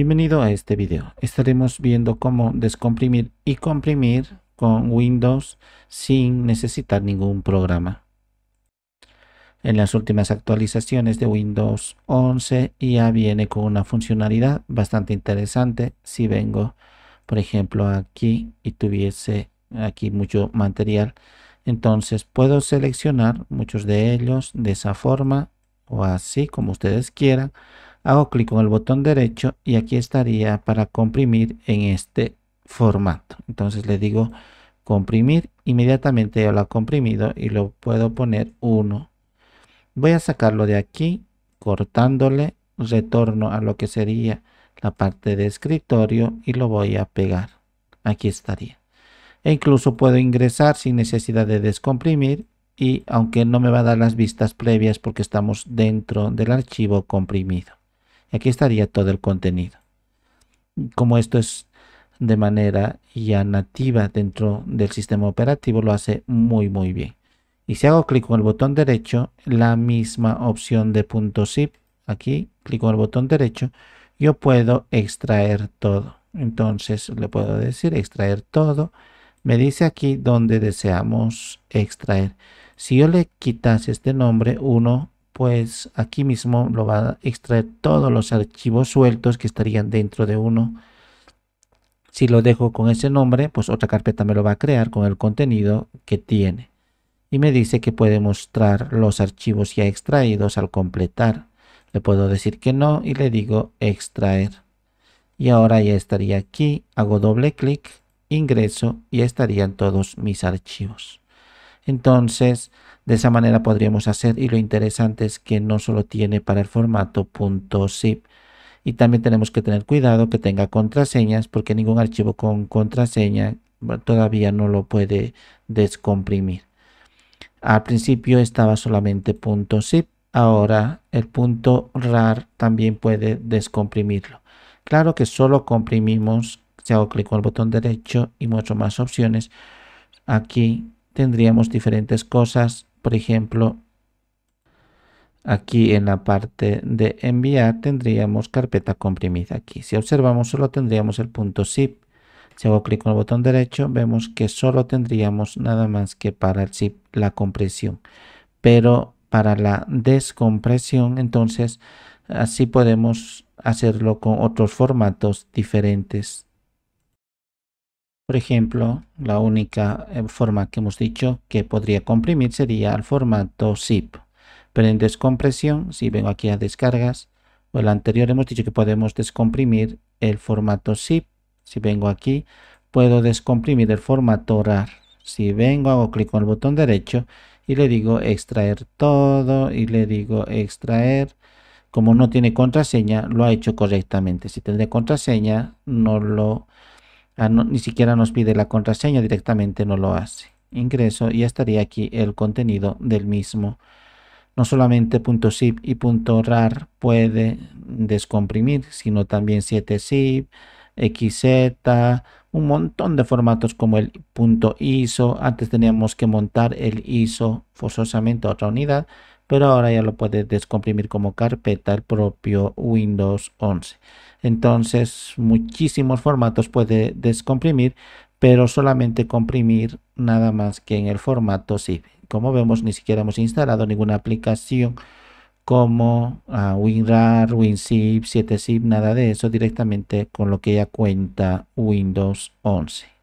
Bienvenido a este video. Estaremos viendo cómo descomprimir y comprimir con Windows sin necesitar ningún programa. En las últimas actualizaciones de Windows 11 ya viene con una funcionalidad bastante interesante. Si vengo, por ejemplo, aquí y tuviese aquí mucho material, entonces puedo seleccionar muchos de ellos de esa forma o así como ustedes quieran hago clic con el botón derecho y aquí estaría para comprimir en este formato. Entonces le digo comprimir, inmediatamente ya lo ha comprimido y lo puedo poner 1. Voy a sacarlo de aquí, cortándole, retorno a lo que sería la parte de escritorio y lo voy a pegar. Aquí estaría. E incluso puedo ingresar sin necesidad de descomprimir y aunque no me va a dar las vistas previas porque estamos dentro del archivo comprimido. Aquí estaría todo el contenido. Como esto es de manera ya nativa dentro del sistema operativo, lo hace muy muy bien. Y si hago clic con el botón derecho, la misma opción de punto zip, aquí clic con el botón derecho, yo puedo extraer todo. Entonces le puedo decir extraer todo. Me dice aquí donde deseamos extraer. Si yo le quitase este nombre uno pues aquí mismo lo va a extraer todos los archivos sueltos que estarían dentro de uno. Si lo dejo con ese nombre, pues otra carpeta me lo va a crear con el contenido que tiene. Y me dice que puede mostrar los archivos ya extraídos al completar. Le puedo decir que no y le digo extraer. Y ahora ya estaría aquí, hago doble clic, ingreso y estarían todos mis archivos. Entonces, de esa manera podríamos hacer y lo interesante es que no solo tiene para el formato .zip y también tenemos que tener cuidado que tenga contraseñas porque ningún archivo con contraseña todavía no lo puede descomprimir. Al principio estaba solamente .zip, ahora el .rar también puede descomprimirlo. Claro que solo comprimimos, si hago clic con el botón derecho y mucho más opciones, aquí tendríamos diferentes cosas. Por ejemplo, aquí en la parte de enviar tendríamos carpeta comprimida aquí. Si observamos solo tendríamos el punto zip. Si hago clic con el botón derecho vemos que solo tendríamos nada más que para el zip la compresión. Pero para la descompresión entonces así podemos hacerlo con otros formatos diferentes por ejemplo, la única eh, forma que hemos dicho que podría comprimir sería el formato zip. Pero en descompresión, si vengo aquí a descargas, o el anterior hemos dicho que podemos descomprimir el formato zip. Si vengo aquí, puedo descomprimir el formato RAR. Si vengo, hago clic con el botón derecho y le digo extraer todo y le digo extraer. Como no tiene contraseña, lo ha hecho correctamente. Si tiene contraseña, no lo Ah, ni siquiera nos pide la contraseña, directamente no lo hace. Ingreso y estaría aquí el contenido del mismo. No solamente .zip y .rar puede descomprimir, sino también 7zip, XZ, un montón de formatos como el .iso. Antes teníamos que montar el ISO forzosamente a otra unidad pero ahora ya lo puedes descomprimir como carpeta el propio Windows 11. Entonces muchísimos formatos puede descomprimir, pero solamente comprimir nada más que en el formato zip. Como vemos ni siquiera hemos instalado ninguna aplicación como ah, WinRAR, WinZip, 7zip, nada de eso, directamente con lo que ya cuenta Windows 11.